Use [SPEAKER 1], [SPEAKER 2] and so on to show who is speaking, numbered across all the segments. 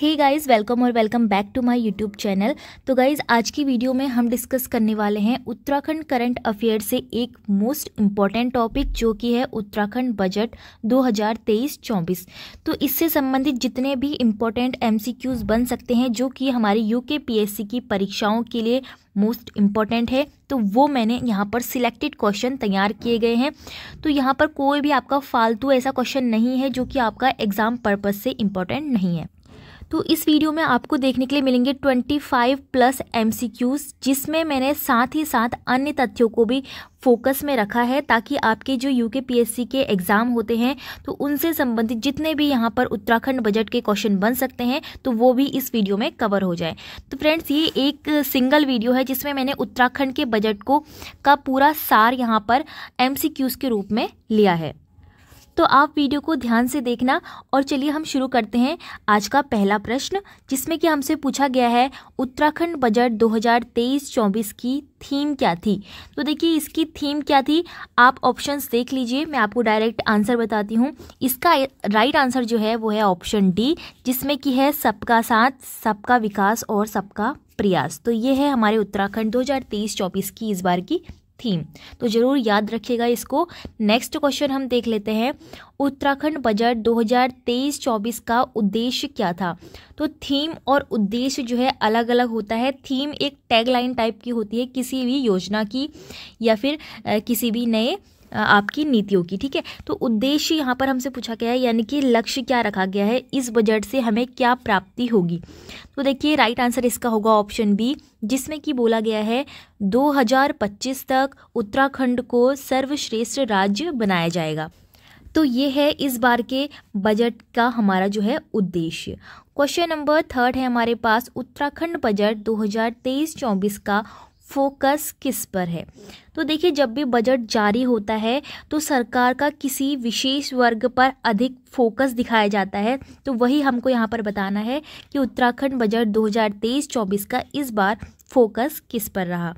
[SPEAKER 1] हे guys welcome और welcome back to my YouTube channel तो guys आज की वीडियो में हम डिस्कस करने वाले हैं उत्तराखंड करंट अफेयर से एक मोस्ट इम्पॉर्टेंट टॉपिक जो कि है उत्तराखंड बजट 2023-24 तो इससे संबंधित जितने भी इम्पोर्टेंट एमसीक्यूज बन सकते हैं जो कि हमारी यू के की परीक्षाओं के लिए मोस्ट इम्पॉर्टेंट है तो वो मैंने यहाँ पर सिलेक्टेड क्वेश्चन तैयार किए गए हैं तो यहाँ पर कोई भी आपका फालतू ऐसा क्वेश्चन नहीं है जो कि आपका एग्ज़ाम पर्पज़ से इम्पॉर्टेंट नहीं है तो इस वीडियो में आपको देखने के लिए मिलेंगे 25 प्लस एमसीक्यूज जिसमें मैंने साथ ही साथ अन्य तथ्यों को भी फोकस में रखा है ताकि आपके जो यू के के एग्ज़ाम होते हैं तो उनसे संबंधित जितने भी यहाँ पर उत्तराखंड बजट के क्वेश्चन बन सकते हैं तो वो भी इस वीडियो में कवर हो जाए तो फ्रेंड्स ये एक सिंगल वीडियो है जिसमें मैंने उत्तराखंड के बजट को का पूरा सार यहाँ पर एम के रूप में लिया है तो आप वीडियो को ध्यान से देखना और चलिए हम शुरू करते हैं आज का पहला प्रश्न जिसमें कि हमसे पूछा गया है उत्तराखंड बजट 2023-24 की थीम क्या थी तो देखिए इसकी थीम क्या थी आप ऑप्शंस देख लीजिए मैं आपको डायरेक्ट आंसर बताती हूँ इसका राइट आंसर जो है वो है ऑप्शन डी जिसमें कि है सबका साथ सबका विकास और सबका प्रयास तो ये है हमारे उत्तराखंड 2023-24 की इस बार की थीम तो ज़रूर याद रखिएगा इसको नेक्स्ट क्वेश्चन हम देख लेते हैं उत्तराखंड बजट 2023-24 का उद्देश्य क्या था तो थीम और उद्देश्य जो है अलग अलग होता है थीम एक टैगलाइन टाइप की होती है किसी भी योजना की या फिर किसी भी नए आपकी नीतियों की ठीक है तो उद्देश्य यहाँ पर हमसे पूछा गया है यानी कि लक्ष्य क्या रखा गया है इस बजट से हमें क्या प्राप्ति होगी तो देखिए राइट आंसर इसका होगा ऑप्शन बी जिसमें कि बोला गया है 2025 तक उत्तराखंड को सर्वश्रेष्ठ राज्य बनाया जाएगा तो ये है इस बार के बजट का हमारा जो है उद्देश्य क्वेश्चन नंबर थर्ड है हमारे पास उत्तराखंड बजट 2023-24 का फोकस किस पर है तो देखिए जब भी बजट जारी होता है तो सरकार का किसी विशेष वर्ग पर अधिक फोकस दिखाया जाता है तो वही हमको यहाँ पर बताना है कि उत्तराखंड बजट 2023-24 का इस बार फोकस किस पर रहा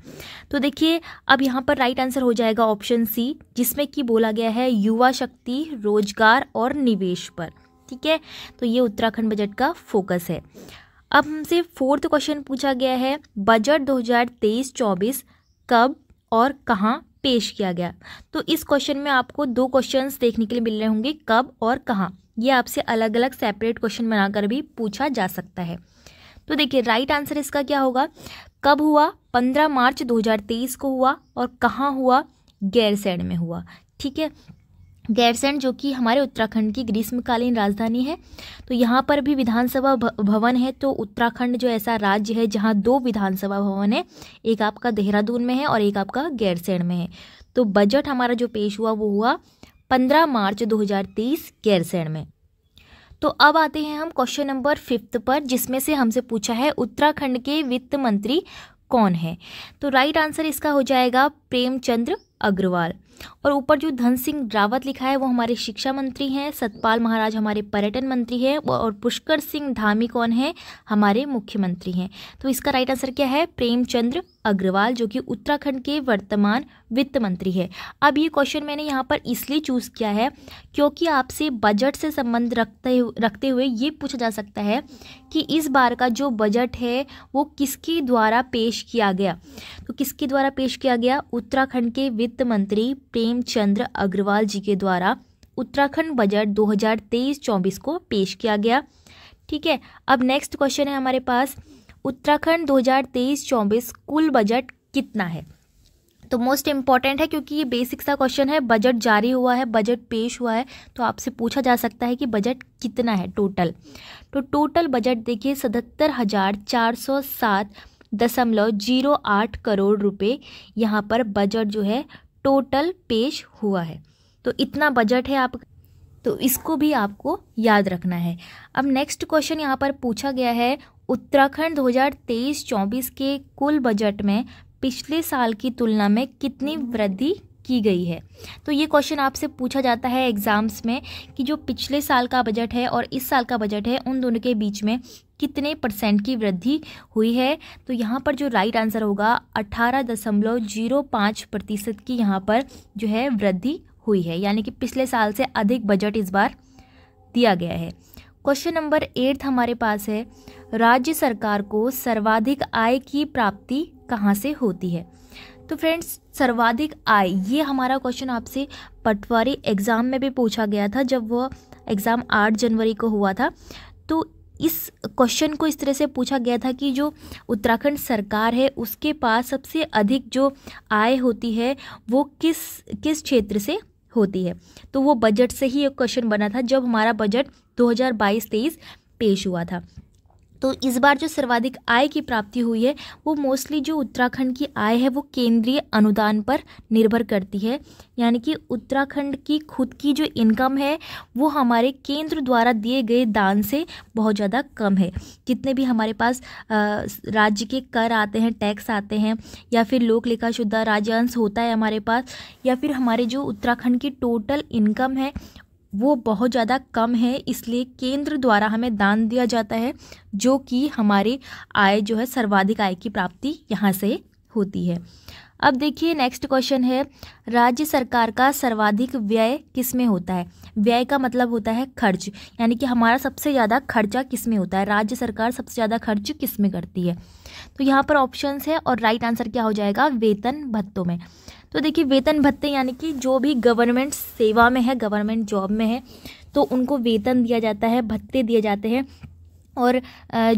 [SPEAKER 1] तो देखिए अब यहाँ पर राइट आंसर हो जाएगा ऑप्शन सी जिसमें कि बोला गया है युवा शक्ति रोजगार और निवेश पर ठीक है तो ये उत्तराखंड बजट का फोकस है अब हमसे फोर्थ क्वेश्चन पूछा गया है बजट 2023-24 कब और कहाँ पेश किया गया तो इस क्वेश्चन में आपको दो क्वेश्चंस देखने के लिए मिल रहे होंगे कब और कहाँ ये आपसे अलग अलग सेपरेट क्वेश्चन बनाकर भी पूछा जा सकता है तो देखिए राइट आंसर इसका क्या होगा कब हुआ 15 मार्च 2023 को हुआ और कहाँ हुआ गैरसैण में हुआ ठीक है गैरसैंण जो कि हमारे उत्तराखंड की ग्रीष्मकालीन राजधानी है तो यहाँ पर भी विधानसभा भवन है तो उत्तराखंड जो ऐसा राज्य है जहाँ दो विधानसभा भवन है एक आपका देहरादून में है और एक आपका गैरसैंण में है तो बजट हमारा जो पेश हुआ वो हुआ पंद्रह मार्च 2023 गैरसैंण में तो अब आते हैं हम क्वेश्चन नंबर फिफ्थ पर जिसमें से हमसे पूछा है उत्तराखंड के वित्त मंत्री कौन है तो राइट आंसर इसका हो जाएगा प्रेमचंद्र अग्रवाल और ऊपर जो धन सिंह रावत लिखा है वो हमारे शिक्षा मंत्री हैं सतपाल महाराज हमारे पर्यटन मंत्री हैं और पुष्कर सिंह धामी कौन है हमारे मुख्यमंत्री हैं तो इसका राइट आंसर क्या है प्रेमचंद्र अग्रवाल जो कि उत्तराखंड के वर्तमान वित्त मंत्री है अब ये क्वेश्चन मैंने यहाँ पर इसलिए चूज़ किया है क्योंकि आपसे बजट से संबंध रखते रखते हुए ये पूछा जा सकता है कि इस बार का जो बजट है वो किसके द्वारा पेश किया गया तो किसके द्वारा पेश किया गया उत्तराखंड के वित्त मंत्री प्रेमचंद्र अग्रवाल जी के द्वारा उत्तराखंड बजट 2023-24 को पेश किया गया ठीक है अब नेक्स्ट क्वेश्चन है हमारे पास उत्तराखंड 2023-24 कुल बजट कितना है तो मोस्ट इम्पॉर्टेंट है क्योंकि ये बेसिक सा क्वेश्चन है बजट जारी हुआ है बजट पेश हुआ है तो आपसे पूछा जा सकता है कि बजट कितना है टोटल तो टोटल बजट देखिए सतहत्तर हज़ार चार सौ सात दशमलव जीरो आठ करोड़ रुपए यहाँ पर बजट जो है टोटल पेश हुआ है तो इतना बजट है आप तो इसको भी आपको याद रखना है अब नेक्स्ट क्वेश्चन यहाँ पर पूछा गया है उत्तराखंड 2023-24 के कुल बजट में पिछले साल की तुलना में कितनी वृद्धि की गई है तो ये क्वेश्चन आपसे पूछा जाता है एग्ज़ाम्स में कि जो पिछले साल का बजट है और इस साल का बजट है उन दोनों के बीच में कितने परसेंट की वृद्धि हुई है तो यहाँ पर जो राइट आंसर होगा अठारह दशमलव जीरो पाँच प्रतिशत की यहाँ पर जो है वृद्धि हुई है यानी कि पिछले साल से अधिक बजट इस बार दिया गया है क्वेश्चन नंबर एट हमारे पास है राज्य सरकार को सर्वाधिक आय की प्राप्ति कहाँ से होती है तो फ्रेंड्स सर्वाधिक आय ये हमारा क्वेश्चन आपसे पटवारी एग्ज़ाम में भी पूछा गया था जब वह एग्ज़ाम आठ जनवरी को हुआ था तो इस क्वेश्चन को इस तरह से पूछा गया था कि जो उत्तराखंड सरकार है उसके पास सबसे अधिक जो आय होती है वो किस किस क्षेत्र से होती है तो वो बजट से ही एक क्वेश्चन बना था जब हमारा बजट 2022-23 पेश हुआ था तो इस बार जो सर्वाधिक आय की प्राप्ति हुई है वो मोस्टली जो उत्तराखंड की आय है वो केंद्रीय अनुदान पर निर्भर करती है यानी कि उत्तराखंड की खुद की जो इनकम है वो हमारे केंद्र द्वारा दिए गए दान से बहुत ज़्यादा कम है जितने भी हमारे पास राज्य के कर आते हैं टैक्स आते हैं या फिर लोक लेखाशुदा राज्यांश होता है हमारे पास या फिर हमारे जो उत्तराखंड की टोटल इनकम है वो बहुत ज़्यादा कम है इसलिए केंद्र द्वारा हमें दान दिया जाता है जो कि हमारे आय जो है सर्वाधिक आय की प्राप्ति यहाँ से होती है अब देखिए नेक्स्ट क्वेश्चन है राज्य सरकार का सर्वाधिक व्यय किस में होता है व्यय का मतलब होता है खर्च यानी कि हमारा सबसे ज़्यादा खर्चा किस में होता है राज्य सरकार सबसे ज़्यादा खर्च किस में करती है तो यहाँ पर ऑप्शंस है और राइट आंसर क्या हो जाएगा वेतन भत्तों में तो देखिए वेतन भत्ते यानी कि जो भी गवर्नमेंट सेवा में है गवर्नमेंट जॉब में है तो उनको वेतन दिया जाता है भत्ते दिए जाते हैं और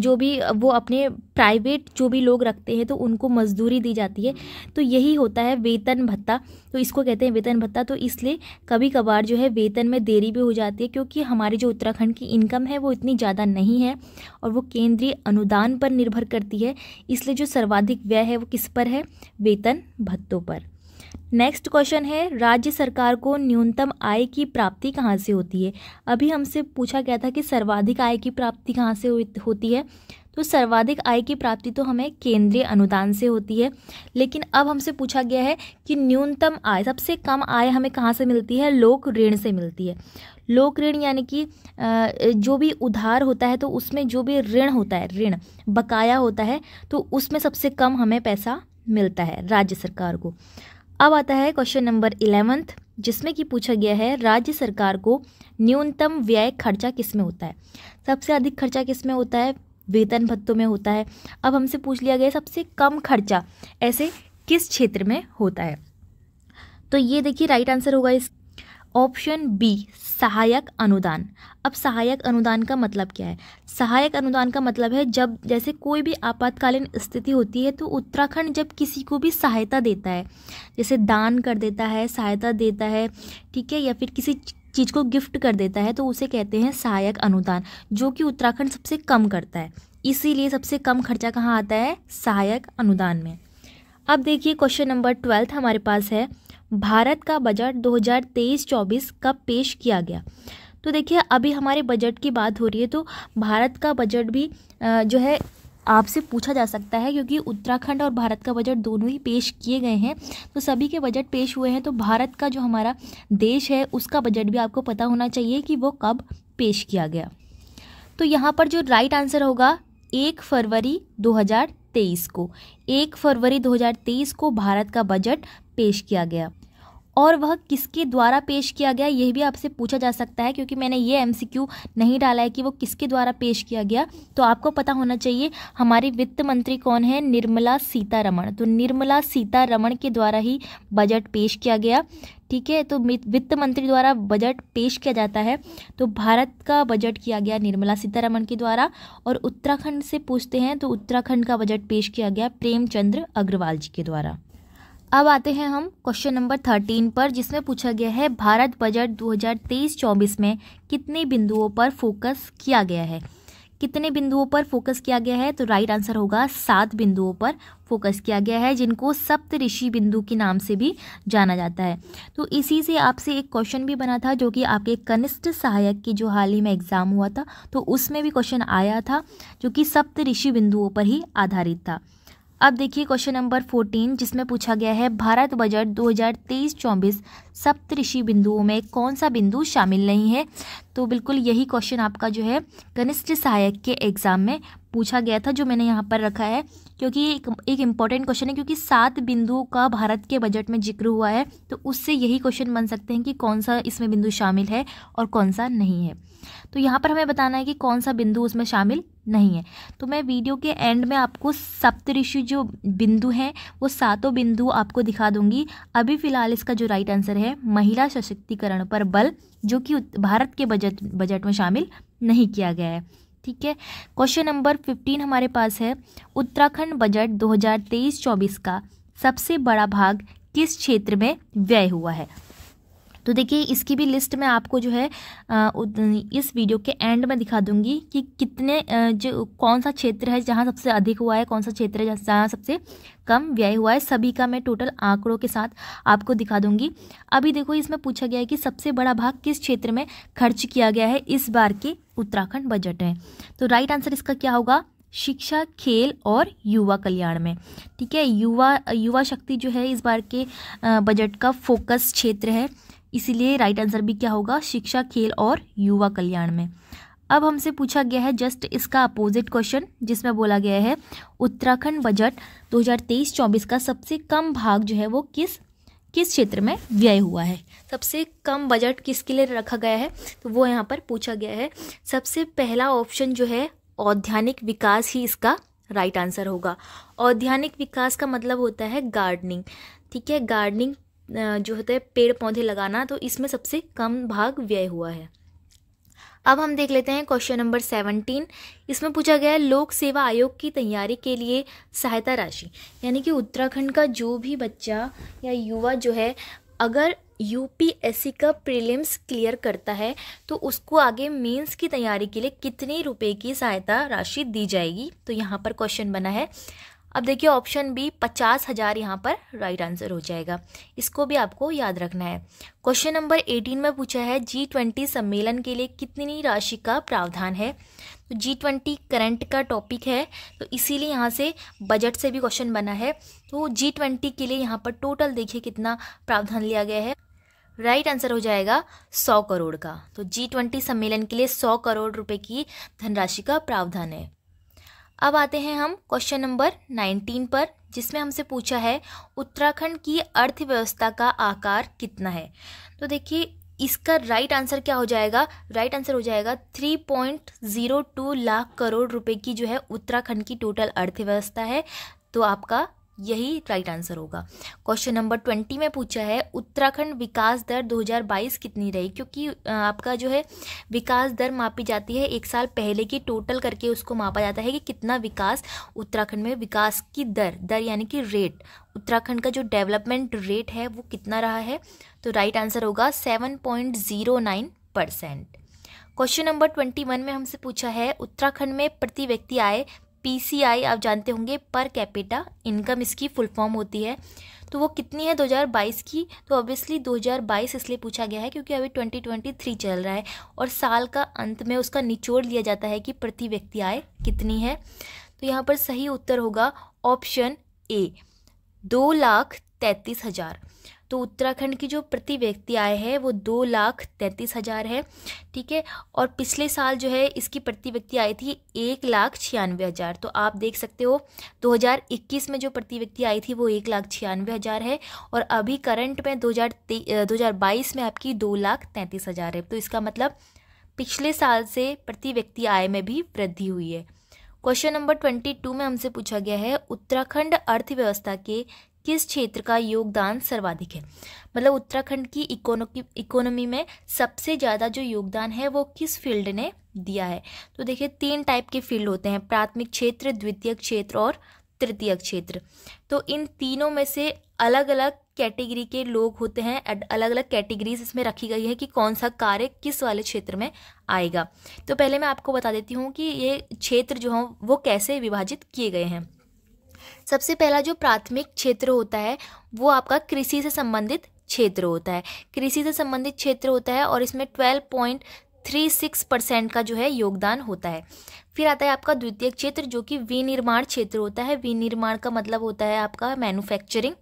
[SPEAKER 1] जो भी वो अपने प्राइवेट जो भी लोग रखते हैं तो उनको मजदूरी दी जाती है तो यही होता है वेतन भत्ता तो इसको कहते हैं वेतन भत्ता तो इसलिए कभी कभार जो है वेतन में देरी भी हो जाती है क्योंकि हमारी जो उत्तराखंड की इनकम है वो इतनी ज़्यादा नहीं है और वो केंद्रीय अनुदान पर निर्भर करती है इसलिए जो सर्वाधिक व्यय है वो किस पर है वेतन भत्तों पर नेक्स्ट क्वेश्चन है राज्य सरकार को न्यूनतम आय की प्राप्ति कहाँ से होती है अभी हमसे पूछा गया था कि सर्वाधिक आय की प्राप्ति कहाँ से होती है तो सर्वाधिक आय की प्राप्ति तो हमें केंद्रीय अनुदान से होती है लेकिन अब हमसे पूछा गया है कि न्यूनतम आय सबसे कम आय हमें कहाँ से मिलती है लोक ऋण से मिलती है लोक ऋण यानी कि जो भी उधार होता है तो उसमें जो भी ऋण होता है ऋण बकाया होता है तो उसमें सबसे कम हमें पैसा मिलता है राज्य सरकार को अब आता है क्वेश्चन नंबर इलेवंथ जिसमें कि पूछा गया है राज्य सरकार को न्यूनतम व्यय खर्चा किस में होता है सबसे अधिक खर्चा किस में होता है वेतन भत्तों में होता है अब हमसे पूछ लिया गया सबसे कम खर्चा ऐसे किस क्षेत्र में होता है तो ये देखिए राइट आंसर होगा इस ऑप्शन बी सहायक अनुदान अब सहायक अनुदान का मतलब क्या है सहायक अनुदान का मतलब है जब जैसे कोई भी आपातकालीन स्थिति होती है तो उत्तराखंड जब किसी को भी सहायता देता है जैसे दान कर देता है सहायता देता है ठीक है या फिर किसी चीज़ को गिफ्ट कर देता है तो उसे कहते हैं सहायक अनुदान जो कि उत्तराखंड सबसे कम करता है इसीलिए सबसे कम खर्चा कहाँ आता है सहायक अनुदान में अब देखिए क्वेश्चन नंबर ट्वेल्थ हमारे पास है भारत का बजट 2023-24 कब पेश किया गया तो देखिए अभी हमारे बजट की बात हो रही है तो भारत का बजट भी जो है आपसे पूछा जा सकता है क्योंकि उत्तराखंड और भारत का बजट दोनों ही पेश किए गए हैं तो सभी के बजट पेश हुए हैं तो भारत का जो हमारा देश है उसका बजट भी आपको पता होना चाहिए कि वो कब पेश किया गया तो यहाँ पर जो राइट आंसर होगा एक फरवरी 2023 को एक फरवरी 2023 को भारत का बजट पेश किया गया और वह किसके द्वारा पेश किया गया यह भी आपसे पूछा जा सकता है क्योंकि मैंने ये एम नहीं डाला है कि वो किसके द्वारा पेश किया गया तो आपको पता होना चाहिए हमारे वित्त मंत्री कौन है निर्मला सीतारमण तो निर्मला सीतारमण के द्वारा ही बजट पेश किया गया ठीक है तो वित्त मंत्री द्वारा बजट पेश किया जाता है तो भारत का बजट किया गया निर्मला सीतारमण के द्वारा और उत्तराखंड से पूछते हैं तो उत्तराखंड का बजट पेश किया गया प्रेमचंद्र अग्रवाल जी के द्वारा अब आते हैं हम क्वेश्चन नंबर थर्टीन पर जिसमें पूछा गया है भारत बजट 2023-24 में कितने बिंदुओं पर फोकस किया गया है कितने बिंदुओं पर फोकस किया गया है तो राइट आंसर होगा सात बिंदुओं पर फोकस किया गया है जिनको सप्त ऋषि बिंदु के नाम से भी जाना जाता है तो इसी से आपसे एक क्वेश्चन भी बना था जो कि आपके कनिष्ठ सहायक की जो हाल ही में एग्ज़ाम हुआ था तो उसमें भी क्वेश्चन आया था जो कि सप्त ऋषि बिंदुओं पर ही आधारित था अब देखिए क्वेश्चन नंबर फोर्टीन जिसमें पूछा गया है भारत बजट 2023-24 सप्तऋषि बिंदुओं में कौन सा बिंदु शामिल नहीं है तो बिल्कुल यही क्वेश्चन आपका जो है कनिष्ठ सहायक के एग्ज़ाम में पूछा गया था जो मैंने यहाँ पर रखा है क्योंकि एक एक इम्पॉर्टेंट क्वेश्चन है क्योंकि सात बिंदुओं का भारत के बजट में जिक्र हुआ है तो उससे यही क्वेश्चन बन सकते हैं कि कौन सा इसमें बिंदु शामिल है और कौन सा नहीं है तो यहाँ पर हमें बताना है कि कौन सा बिंदु उसमें शामिल नहीं है तो मैं वीडियो के एंड में आपको सप्तऋषि जो बिंदु हैं वो सातों बिंदु आपको दिखा दूंगी अभी फ़िलहाल इसका जो राइट आंसर है महिला सशक्तिकरण पर बल जो कि भारत के बजट बजट में शामिल नहीं किया गया है ठीक है क्वेश्चन नंबर फिफ्टीन हमारे पास है उत्तराखंड बजट दो हज़ार का सबसे बड़ा भाग किस क्षेत्र में व्यय हुआ है तो देखिए इसकी भी लिस्ट मैं आपको जो है इस वीडियो के एंड में दिखा दूंगी कि कितने जो कौन सा क्षेत्र है जहाँ सबसे अधिक हुआ है कौन सा क्षेत्र है जहाँ सबसे कम व्यय हुआ है सभी का मैं टोटल आंकड़ों के साथ आपको दिखा दूंगी अभी देखो इसमें पूछा गया है कि सबसे बड़ा भाग किस क्षेत्र में खर्च किया गया है इस बार के उत्तराखंड बजट में तो राइट आंसर इसका क्या होगा शिक्षा खेल और युवा कल्याण में ठीक है युवा युवा शक्ति जो है इस बार के बजट का फोकस क्षेत्र है इसीलिए राइट आंसर भी क्या होगा शिक्षा खेल और युवा कल्याण में अब हमसे पूछा गया है जस्ट इसका अपोजिट क्वेश्चन जिसमें बोला गया है उत्तराखंड बजट 2023-24 का सबसे कम भाग जो है वो किस किस क्षेत्र में व्यय हुआ है सबसे कम बजट किसके लिए रखा गया है तो वो यहाँ पर पूछा गया है सबसे पहला ऑप्शन जो है औद्यानिक विकास ही इसका राइट आंसर होगा औद्यानिक विकास का मतलब होता है गार्डनिंग ठीक है गार्डनिंग जो होता है पेड़ पौधे लगाना तो इसमें सबसे कम भाग व्यय हुआ है अब हम देख लेते हैं क्वेश्चन नंबर सेवनटीन इसमें पूछा गया है लोक सेवा आयोग की तैयारी के लिए सहायता राशि यानी कि उत्तराखंड का जो भी बच्चा या युवा जो है अगर यूपीएससी का प्रीलिम्स क्लियर करता है तो उसको आगे मेंस की तैयारी के लिए कितने रुपए की सहायता राशि दी जाएगी तो यहाँ पर क्वेश्चन बना है अब देखिए ऑप्शन बी पचास हज़ार यहाँ पर राइट आंसर हो जाएगा इसको भी आपको याद रखना है क्वेश्चन नंबर एटीन में पूछा है जी ट्वेंटी सम्मेलन के लिए कितनी राशि का प्रावधान है तो जी ट्वेंटी करंट का टॉपिक है तो इसीलिए यहाँ से बजट से भी क्वेश्चन बना है तो जी ट्वेंटी के लिए यहाँ पर टोटल देखिए कितना प्रावधान लिया गया है राइट right आंसर हो जाएगा सौ करोड़ का तो जी ट्वेंटी सम्मेलन के लिए सौ करोड़ रुपए की धनराशि का प्रावधान है अब आते हैं हम क्वेश्चन नंबर नाइनटीन पर जिसमें हमसे पूछा है उत्तराखंड की अर्थव्यवस्था का आकार कितना है तो देखिए इसका राइट right आंसर क्या हो जाएगा राइट right आंसर हो जाएगा 3.02 लाख करोड़ रुपए की जो है उत्तराखंड की टोटल अर्थव्यवस्था है तो आपका यही राइट आंसर होगा क्वेश्चन नंबर ट्वेंटी में पूछा है उत्तराखंड विकास दर 2022 कितनी रही क्योंकि आपका जो है विकास दर मापी जाती है एक साल पहले की टोटल करके उसको मापा जाता है कि कितना विकास उत्तराखंड में विकास की दर दर यानी कि रेट उत्तराखंड का जो डेवलपमेंट रेट है वो कितना रहा है तो राइट आंसर होगा seven point zero nine percent question number twenty one में हमसे पूछा है उत्तराखंड में प्रति व्यक्ति आय पीसीआई आप जानते होंगे पर कैपिटा इनकम इसकी फुल फॉर्म होती है तो वो कितनी है 2022 की तो ऑब्वियसली 2022 इसलिए पूछा गया है क्योंकि अभी 2023 चल रहा है और साल का अंत में उसका निचोड़ लिया जाता है कि प्रति व्यक्ति आय कितनी है तो यहाँ पर सही उत्तर होगा ऑप्शन ए दो लाख तैंतीस हज़ार तो उत्तराखंड की जो प्रति व्यक्ति आय है वो दो लाख तैंतीस हज़ार है ठीक है और पिछले साल जो है इसकी प्रति व्यक्ति आई थी एक लाख छियानवे हज़ार तो आप देख सकते हो 2021 में जो प्रति व्यक्ति आई थी वो एक लाख छियानवे हज़ार है और अभी करंट में दो हज़ार दो हज़ार बाईस में आपकी दो लाख तैंतीस हज़ार है तो इसका मतलब पिछले साल से प्रति व्यक्ति आय में भी वृद्धि हुई है क्वेश्चन नंबर ट्वेंटी टू में हमसे पूछा गया है उत्तराखंड अर्थव्यवस्था के किस क्षेत्र का योगदान सर्वाधिक है मतलब उत्तराखंड की इकोनॉमी में सबसे ज़्यादा जो योगदान है वो किस फील्ड ने दिया है तो देखिए तीन टाइप के फील्ड होते हैं प्राथमिक क्षेत्र द्वितीय क्षेत्र और तृतीय क्षेत्र तो इन तीनों में से अलग अलग कैटेगरी के लोग होते हैं अलग अलग कैटेगरीज इसमें रखी गई है कि कौन सा कार्य किस वाले क्षेत्र में आएगा तो पहले मैं आपको बता देती हूँ कि ये क्षेत्र जो हों वो कैसे विभाजित किए गए हैं सबसे पहला जो प्राथमिक क्षेत्र होता है वो आपका कृषि से संबंधित क्षेत्र होता है कृषि से संबंधित क्षेत्र होता है और इसमें twelve point three six percent का जो है योगदान होता है फिर आता है आपका द्वितीय क्षेत्र जो कि विनिर्माण क्षेत्र होता है विनिर्माण का मतलब होता है आपका मैन्युफैक्चरिंग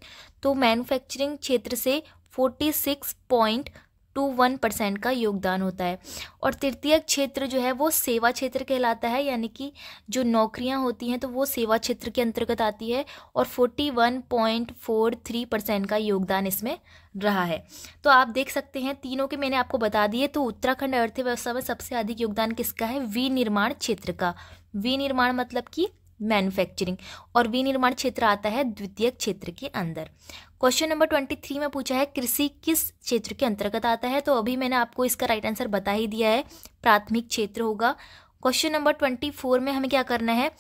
[SPEAKER 1] तो मैन्युफैक्चरिंग क्षेत्र से forty six point two one percent का योगदान होता है और तृतीय क्षेत्र जो है वो सेवा क्षेत्र कहलाता है यानी कि जो नौकरियां होती हैं तो वो सेवा क्षेत्र के अंतर्गत आती है और forty one point four three percent का योगदान इसमें रहा है तो आप देख सकते हैं तीनों के मैंने आपको बता दिए तो उत्तराखंड अर्थव्यवस्था में सबसे अधिक योगदान किसका है विनिर्माण क्षेत्र का विनिर्माण मतलब कि मैन्युफैक्चरिंग और विनिर्माण क्षेत्र आता है द्वितीय क्षेत्र के अंदर क्वेश्चन नंबर ट्वेंटी थ्री में पूछा है कृषि किस क्षेत्र के अंतर्गत आता है तो अभी मैंने आपको इसका राइट आंसर बता ही दिया है प्राथमिक क्षेत्र होगा क्वेश्चन नंबर ट्वेंटी फोर में हमें क्या करना है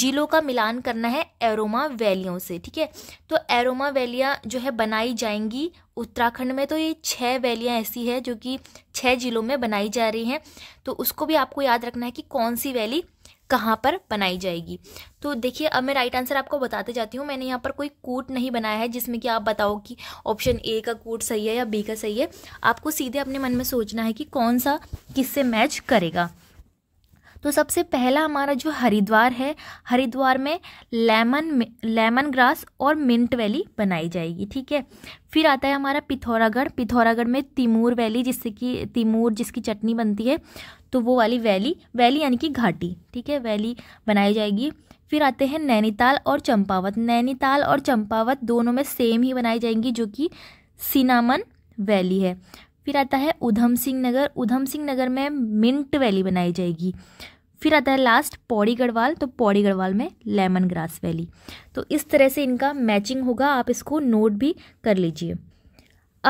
[SPEAKER 1] जिलों का मिलान करना है एरोमा वैलियों से ठीक है तो एरोमा वैलियाँ जो है बनाई जाएंगी उत्तराखंड में तो ये छः वैलियाँ ऐसी है जो कि छः जिलों में बनाई जा रही हैं तो उसको भी आपको याद रखना है कि कौन सी वैली कहाँ पर बनाई जाएगी तो देखिए अब मैं राइट आंसर आपको बताते जाती हूँ मैंने यहाँ पर कोई कूट नहीं बनाया है जिसमें कि आप बताओ कि ऑप्शन ए का कूट सही है या बी का सही है आपको सीधे अपने मन में सोचना है कि कौन सा किससे मैच करेगा तो सबसे पहला हमारा जो हरिद्वार है हरिद्वार में लेमन लेमन ग्रास और मिंट वैली बनाई जाएगी ठीक है फिर आता है हमारा पिथौरागढ़ पिथौरागढ़ में तिमूर वैली जिससे कि तिमूर जिसकी चटनी बनती है तो वो वाली वैली वैली यानी कि घाटी ठीक है वैली बनाई जाएगी फिर आते हैं नैनीताल और चंपावत नैनीताल और चंपावत दोनों में सेम ही बनाई जाएंगी जो कि सिनामन वैली है फिर आता है उधम सिंह नगर उधम सिंह नगर में मिंट वैली बनाई जाएगी फिर आता है लास्ट पौड़ी गढ़वाल तो पौड़ी गढ़वाल में लेमन ग्रास वैली तो इस तरह से इनका मैचिंग होगा आप इसको नोट भी कर लीजिए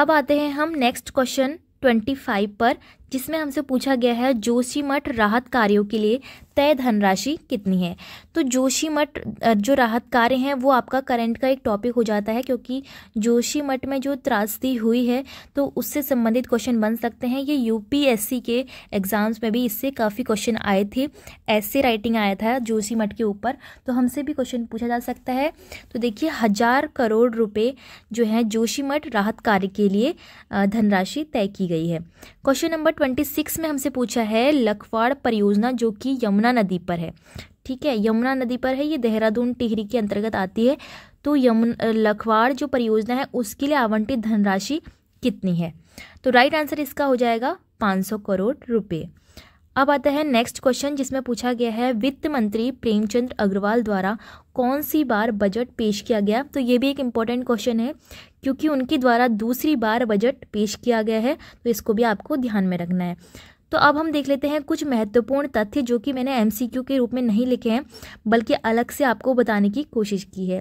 [SPEAKER 1] अब आते हैं हम नेक्स्ट क्वेश्चन ट्वेंटी फाइव पर जिसमें हमसे पूछा गया है जोशीमठ राहत कार्यों के लिए तय धनराशि कितनी है तो जोशीमठ जो राहत कार्य हैं वो आपका करंट का एक टॉपिक हो जाता है क्योंकि जोशीमठ में जो त्रासदी हुई है तो उससे संबंधित क्वेश्चन बन सकते हैं ये यूपीएससी के एग्ज़ाम्स में भी इससे काफ़ी क्वेश्चन आए थे ऐसे राइटिंग आया था जोशी मठ के ऊपर तो हमसे भी क्वेश्चन पूछा जा सकता है तो देखिए हज़ार करोड़ रुपये जो है जोशी राहत कार्य के लिए धनराशि तय की गई है क्वेश्चन नंबर ट्वेंटी सिक्स में हमसे पूछा है लखवाड़ परियोजना जो कि यमुना नदी पर है ठीक है यमुना नदी पर है ये देहरादून टिहरी के अंतर्गत आती है तो यमुना लखवाड़ जो परियोजना है उसके लिए आवंटित धनराशि कितनी है तो राइट आंसर इसका हो जाएगा पाँच सौ करोड़ रुपये अब आता है नेक्स्ट क्वेश्चन जिसमें पूछा गया है वित्त मंत्री प्रेमचंद अग्रवाल द्वारा कौन सी बार बजट पेश किया गया तो ये भी एक इम्पॉर्टेंट क्वेश्चन है क्योंकि उनके द्वारा दूसरी बार बजट पेश किया गया है तो इसको भी आपको ध्यान में रखना है तो अब हम देख लेते हैं कुछ महत्वपूर्ण तथ्य जो कि मैंने एम के रूप में नहीं लिखे हैं बल्कि अलग से आपको बताने की कोशिश की है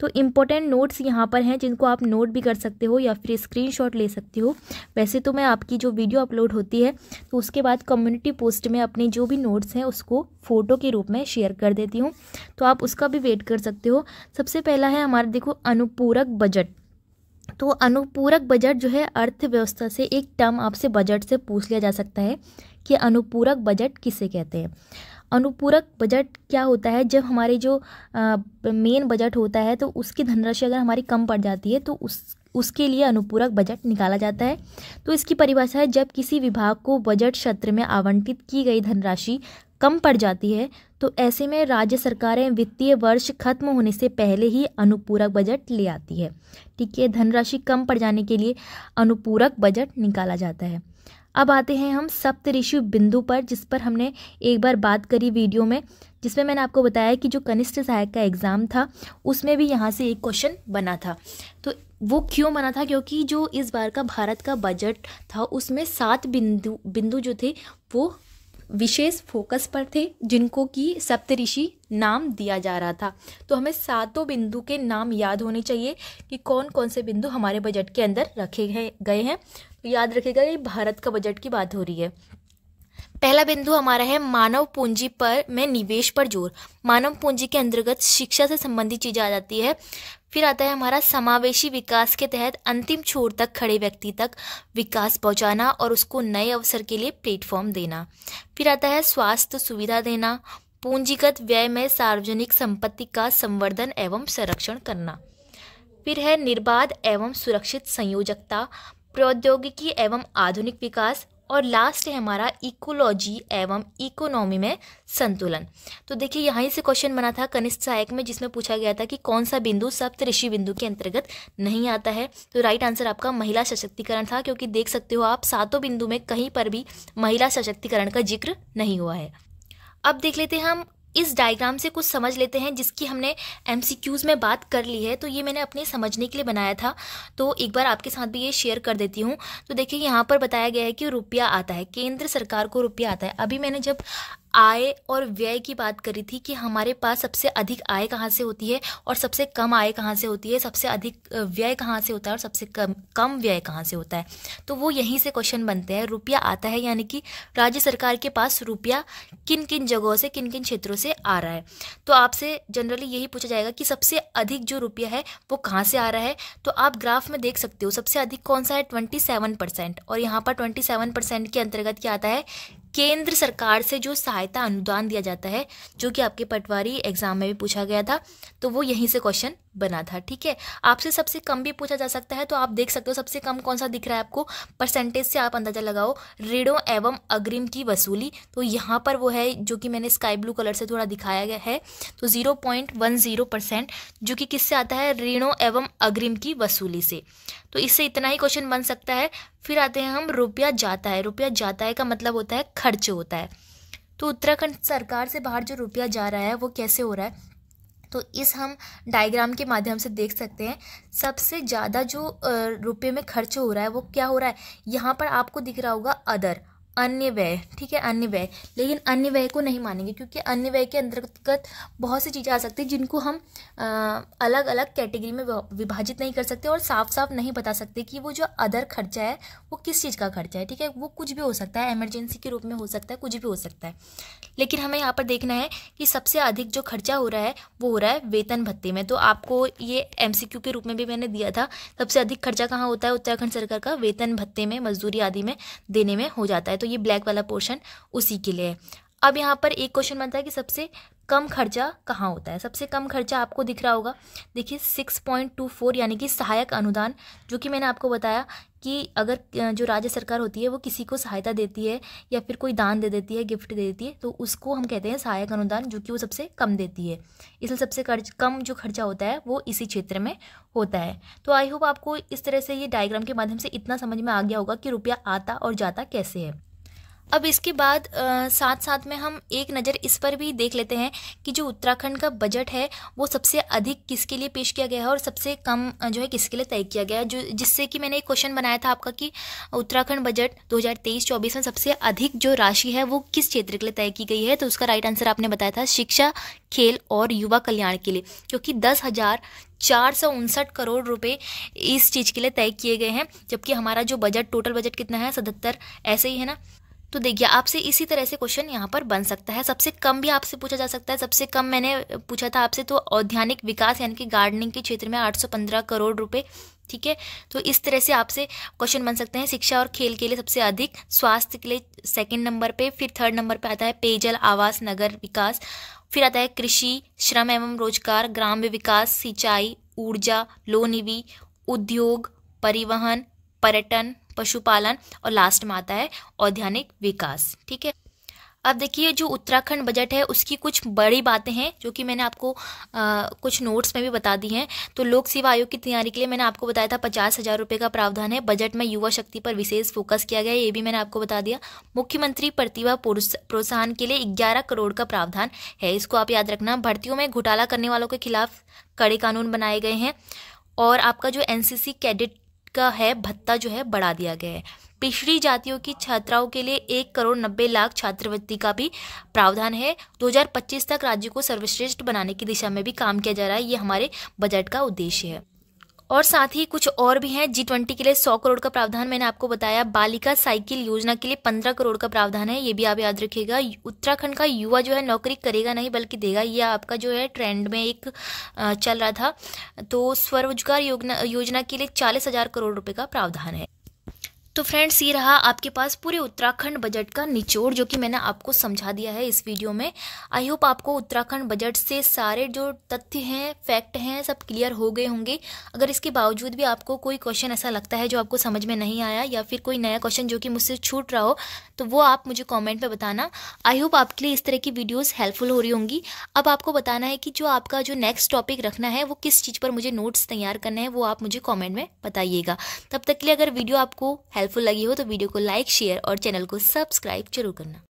[SPEAKER 1] तो इम्पोर्टेंट नोट्स यहाँ पर हैं जिनको आप नोट भी कर सकते हो या फिर स्क्रीन ले सकते हो वैसे तो मैं आपकी जो वीडियो अपलोड होती है तो उसके बाद कम्युनिटी पोस्ट में अपने जो भी नोट्स हैं उसको फ़ोटो के रूप में शेयर कर देती हूँ तो आप उसका भी वेट कर सकते हो सबसे पहला है हमारा देखो अनुपूरक बजट तो अनुपूरक बजट जो है अर्थव्यवस्था से एक टर्म आपसे बजट से पूछ लिया जा सकता है कि अनुपूरक बजट किसे कहते हैं अनुपूरक बजट क्या होता है जब हमारे जो मेन बजट होता है तो उसकी धनराशि अगर हमारी कम पड़ जाती है तो उस उसके लिए अनुपूरक बजट निकाला जाता है तो इसकी परिभाषा है जब किसी विभाग को बजट सत्र में आवंटित की गई धनराशि कम पड़ जाती है तो ऐसे में राज्य सरकारें वित्तीय वर्ष खत्म होने से पहले ही अनुपूरक बजट ले आती है ठीक है धनराशि कम पड़ जाने के लिए अनुपूरक बजट निकाला जाता है अब आते हैं हम सप्तऋषि बिंदु पर जिस पर हमने एक बार बात करी वीडियो में जिसमें मैंने आपको बताया कि जो कनिष्ठ सहायक का एग्ज़ाम था उसमें भी यहाँ से एक क्वेश्चन बना था तो वो क्यों बना था क्योंकि जो इस बार का भारत का बजट था उसमें सात बिंदु बिंदु जो थे वो विशेष फोकस पर थे जिनको कि सप्तऋषि नाम दिया जा रहा था तो हमें सातों बिंदु के नाम याद होने चाहिए कि कौन कौन से बिंदु हमारे बजट के अंदर रखे गए हैं तो याद रखेगा ये भारत का बजट की बात हो रही है पहला बिंदु हमारा है मानव पूंजी पर में निवेश पर जोर मानव पूंजी के अंतर्गत शिक्षा से संबंधित चीज़ें आ जाती है फिर आता है हमारा समावेशी विकास के तहत अंतिम छोर तक खड़े व्यक्ति तक विकास पहुंचाना और उसको नए अवसर के लिए प्लेटफॉर्म देना फिर आता है स्वास्थ्य सुविधा देना पूंजीगत व्यय में सार्वजनिक संपत्ति का संवर्धन एवं संरक्षण करना फिर है निर्बाध एवं सुरक्षित संयोजकता प्रौद्योगिकी एवं आधुनिक विकास और लास्ट है हमारा इकोलॉजी एवं इकोनॉमी में संतुलन तो देखिए यहाँ से क्वेश्चन बना था कनिष्ठ सहायक में जिसमें पूछा गया था कि कौन सा बिंदु सप्त ऋषि बिंदु के अंतर्गत नहीं आता है तो राइट आंसर आपका महिला सशक्तिकरण था क्योंकि देख सकते हो आप सातों बिंदु में कहीं पर भी महिला सशक्तिकरण का जिक्र नहीं हुआ है अब देख लेते हैं हम इस डायग्राम से कुछ समझ लेते हैं जिसकी हमने एम में बात कर ली है तो ये मैंने अपने समझने के लिए बनाया था तो एक बार आपके साथ भी ये शेयर कर देती हूँ तो देखिए यहाँ पर बताया गया है कि रुपया आता है केंद्र सरकार को रुपया आता है अभी मैंने जब आय और व्यय की बात करी थी कि हमारे पास सबसे अधिक आय कहाँ से होती है और सबसे कम आय कहाँ से होती है सबसे अधिक व्यय कहाँ से होता है और सबसे कम कम व्यय कहाँ से होता है तो वो यहीं से क्वेश्चन बनते हैं रुपया आता है यानी कि राज्य सरकार के पास रुपया किन किन जगहों से किन किन क्षेत्रों से आ रहा है तो आपसे जनरली यही पूछा जाएगा कि सबसे अधिक जो रुपया है वो कहाँ से आ रहा है तो आप ग्राफ में देख सकते हो सबसे अधिक कौन सा है ट्वेंटी सेवन परसेंट और यहाँ पर ट्वेंटी सेवन परसेंट के अंतर्गत क्या आता है केंद्र सरकार से जो सहायता अनुदान दिया जाता है जो कि आपके पटवारी एग्जाम में भी पूछा गया था तो वो यहीं से क्वेश्चन बना था ठीक है आपसे सबसे कम भी पूछा जा सकता है तो आप देख सकते हो सबसे कम कौन सा दिख रहा है आपको परसेंटेज से आप अंदाजा लगाओ ऋणों एवं अग्रिम की वसूली तो यहाँ पर वो है जो कि मैंने स्काई ब्लू कलर से थोड़ा दिखाया गया है तो zero point one zero percent जो कि किससे आता है ऋणों एवं अग्रिम की वसूली से तो इससे इतना ही क्वेश्चन बन सकता है फिर आते हैं हम रुपया जाता है रुपया जाता है का मतलब होता है खर्च होता है तो उत्तराखंड सरकार से बाहर जो रुपया जा रहा है वो कैसे हो रहा है तो इस हम डायग्राम के माध्यम से देख सकते हैं सबसे ज़्यादा जो रुपये में खर्च हो रहा है वो क्या हो रहा है यहाँ पर आपको दिख रहा होगा अदर अन्य व्यय ठीक है अन्य व्यय लेकिन अन्य व्यय को नहीं मानेंगे क्योंकि अन्य व्यय के अंतर्गत बहुत सी चीज़ें आ सकती हैं जिनको हम आ, अलग अलग कैटेगरी में विभाजित नहीं कर सकते और साफ साफ नहीं बता सकते कि वो जो अदर खर्चा है वो किस चीज़ का खर्चा है ठीक है वो कुछ भी हो सकता है एमरजेंसी के रूप में हो सकता है कुछ भी हो सकता है लेकिन हमें यहाँ पर देखना है कि सबसे अधिक जो खर्चा हो रहा है वो हो रहा है वेतन भत्ते में तो आपको ये एम के रूप में भी मैंने दिया था सबसे अधिक खर्चा कहाँ होता है उत्तराखंड सरकार का वेतन भत्ते में मजदूरी आदि में देने में हो जाता है तो ये ब्लैक वाला पोर्शन उसी के लिए है अब यहाँ पर एक क्वेश्चन बनता है कि सबसे कम खर्चा कहाँ होता है सबसे कम खर्चा आपको दिख रहा होगा देखिए सिक्स पॉइंट टू फोर यानी कि सहायक अनुदान जो कि मैंने आपको बताया कि अगर जो राज्य सरकार होती है वो किसी को सहायता देती है या फिर कोई दान दे देती है गिफ्ट दे देती है तो उसको हम कहते हैं सहायक अनुदान जो कि वो सबसे कम देती है इसलिए सबसे खर्च कम जो खर्चा होता है वो इसी क्षेत्र में होता है तो आई होप आपको इस तरह से ये डायग्राम के माध्यम से इतना समझ में आ गया होगा कि रुपया आता और जाता कैसे है अब इसके बाद आ, साथ साथ में हम एक नज़र इस पर भी देख लेते हैं कि जो उत्तराखंड का बजट है वो सबसे अधिक किसके लिए पेश किया गया है और सबसे कम जो है किसके लिए तय किया गया है जो जिससे कि मैंने एक क्वेश्चन बनाया था आपका कि उत्तराखंड बजट 2023-24 में सबसे अधिक जो राशि है वो किस क्षेत्र के लिए तय की गई है तो उसका राइट आंसर आपने बताया था शिक्षा खेल और युवा कल्याण के लिए क्योंकि दस हज़ार चार सौ उनसठ करोड़ रुपए इस चीज़ के लिए तय किए गए हैं जबकि हमारा जो बजट टोटल बजट कितना है सतहत्तर ऐसे ही है ना तो देखिए आपसे इसी तरह से क्वेश्चन यहाँ पर बन सकता है सबसे कम भी आपसे पूछा जा सकता है सबसे कम मैंने पूछा था आपसे तो औद्यानिक विकास यानी कि गार्डनिंग के क्षेत्र में 815 करोड़ रुपए ठीक है तो इस तरह से आपसे क्वेश्चन बन सकते हैं शिक्षा और खेल के लिए सबसे अधिक स्वास्थ्य के लिए सेकंड नंबर पे फिर थर्ड नंबर पे आता है पेयजल आवास नगर विकास फिर आता है कृषि श्रम एवं रोजगार ग्राम्य विकास सिंचाई ऊर्जा लोनिवी उद्योग परिवहन पर्यटन पशुपालन और लास्ट में आता है औद्यानिक विकास ठीक है अब देखिए जो उत्तराखंड बजट है उसकी कुछ बड़ी बातें हैं जो कि मैंने आपको आ, कुछ नोट्स में भी बता दी हैं तो लोक सेवा आयोग की तैयारी के लिए मैंने आपको बताया था पचास हज़ार रुपये का प्रावधान है बजट में युवा शक्ति पर विशेष फोकस किया गया ये भी मैंने आपको बता दिया मुख्यमंत्री प्रतिभा प्रोत्साहन के लिए ग्यारह करोड़ का प्रावधान है इसको आप याद रखना भर्तियों में घोटाला करने वालों के खिलाफ कड़े कानून बनाए गए हैं और आपका जो एनसीसी कैडेट का है भत्ता जो है बढ़ा दिया गया है पिछड़ी जातियों की छात्राओं के लिए एक करोड़ नब्बे लाख छात्रवृत्ति का भी प्रावधान है 2025 तक राज्य को सर्वश्रेष्ठ बनाने की दिशा में भी काम किया जा रहा है ये हमारे बजट का उद्देश्य है और साथ ही कुछ और भी हैं जी ट्वेंटी के लिए सौ करोड़ का प्रावधान मैंने आपको बताया बालिका साइकिल योजना के लिए पंद्रह करोड़ का प्रावधान है ये भी आप याद रखिएगा उत्तराखंड का युवा जो है नौकरी करेगा नहीं बल्कि देगा ये आपका जो है ट्रेंड में एक चल रहा था तो स्वरोजगार योजना योजना के लिए चालीस हजार करोड़ रुपए का प्रावधान है तो फ्रेंड्स ये रहा आपके पास पूरे उत्तराखंड बजट का निचोड़ जो कि मैंने आपको समझा दिया है इस वीडियो में आई होप आपको उत्तराखंड बजट से सारे जो तथ्य हैं फैक्ट हैं सब क्लियर हो गए होंगे अगर इसके बावजूद भी आपको कोई क्वेश्चन ऐसा लगता है जो आपको समझ में नहीं आया या फिर कोई नया क्वेश्चन जो कि मुझसे छूट रहा हो तो वो आप मुझे कॉमेंट में बताना आई होप आपके लिए इस तरह की वीडियोज़ हेल्पफुल हो रही होंगी अब आपको बताना है कि जो आपका जो नेक्स्ट टॉपिक रखना है वो किस चीज़ पर मुझे नोट्स तैयार करना है वो आप मुझे कॉमेंट में बताइएगा तब तक के लिए अगर वीडियो आपको हेल्प हेल्पफुल लगी हो तो वीडियो को लाइक शेयर और चैनल को सब्सक्राइब जरूर करना